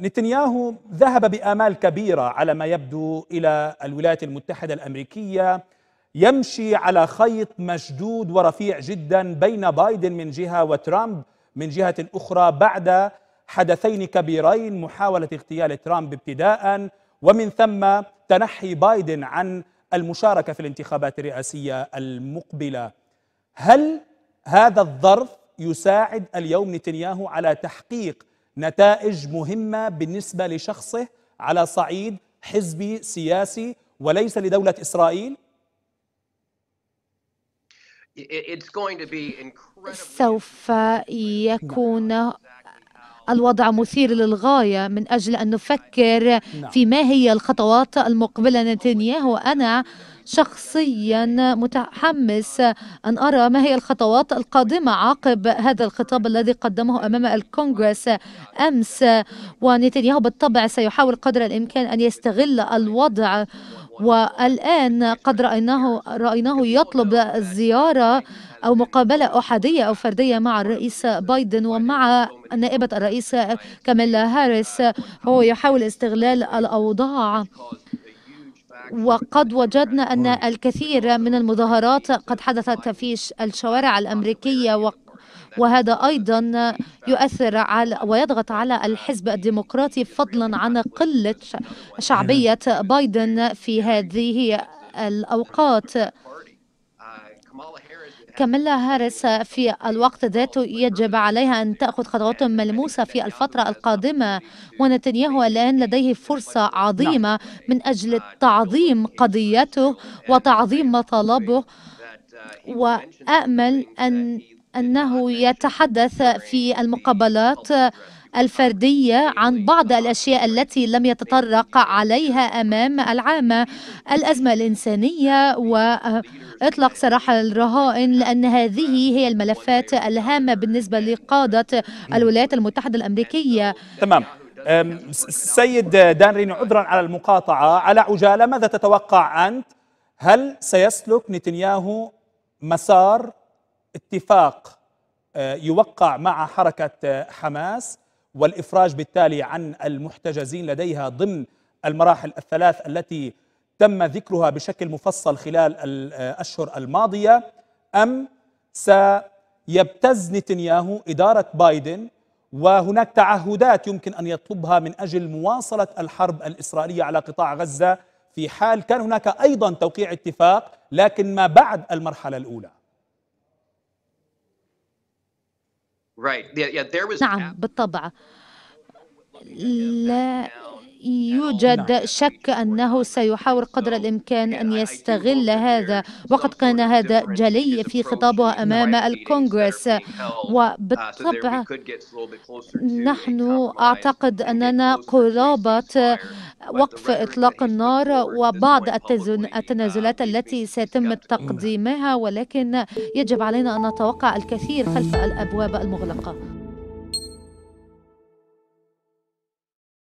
نتنياهو ذهب بآمال كبيرة على ما يبدو إلى الولايات المتحدة الأمريكية يمشي على خيط مشدود ورفيع جدا بين بايدن من جهة وترامب من جهة أخرى بعد حدثين كبيرين محاولة اغتيال ترامب ابتداء ومن ثم تنحي بايدن عن المشاركة في الانتخابات الرئاسية المقبلة هل هذا الظرف يساعد اليوم نتنياهو على تحقيق نتائج مهمه بالنسبه لشخصه على صعيد حزبي سياسي وليس لدوله اسرائيل سوف يكون الوضع مثير للغاية من أجل أن نفكر نعم. في ما هي الخطوات المقبلة نتنياهو أنا شخصيا متحمس أن أرى ما هي الخطوات القادمة عقب هذا الخطاب الذي قدمه أمام الكونغرس أمس ونتنياهو بالطبع سيحاول قدر الإمكان أن يستغل الوضع والآن قد رأيناه رأيناه يطلب الزيارة أو مقابلة أحادية أو فردية مع الرئيس بايدن ومع نائبة الرئيس كاميلا هاريس هو يحاول استغلال الأوضاع وقد وجدنا أن الكثير من المظاهرات قد حدثت في الشوارع الأمريكية وهذا أيضا يؤثر على ويضغط على الحزب الديمقراطي فضلا عن قلة شعبية بايدن في هذه الأوقات كاميلا هاريس في الوقت ذاته يجب عليها أن تأخذ خطوات ملموسة في الفترة القادمة ونتنياهو الآن لديه فرصة عظيمة نعم. من أجل تعظيم قضيته وتعظيم مطالبه وامل أن أنه يتحدث في المقابلات الفردية عن بعض الأشياء التي لم يتطرق عليها أمام العامة الأزمة الإنسانية وإطلاق سراح الرهائن لأن هذه هي الملفات الهامة بالنسبة لقادة الولايات المتحدة الأمريكية تمام سيد دانرين عذرا على المقاطعة على عجالة ماذا تتوقع أنت هل سيسلك نتنياهو مسار اتفاق آه، يوقع مع حركة آه، حماس والإفراج بالتالي عن المحتجزين لديها ضمن المراحل الثلاث التي تم ذكرها بشكل مفصل خلال الأشهر آه، الماضية أم سيبتز نتنياهو إدارة بايدن وهناك تعهدات يمكن أن يطلبها من أجل مواصلة الحرب الإسرائيلية على قطاع غزة في حال كان هناك أيضا توقيع اتفاق لكن ما بعد المرحلة الأولى Right. Yeah, yeah, there was نعم بالطبع لا يوجد شك أنه سيحاول قدر الإمكان أن يستغل هذا وقد كان هذا جلي في خطابه أمام الكونغرس وبالطبع نحن أعتقد أننا قرابة وقف إطلاق النار وبعض التنازلات التي سيتم تقديمها ولكن يجب علينا أن نتوقع الكثير خلف الأبواب المغلقة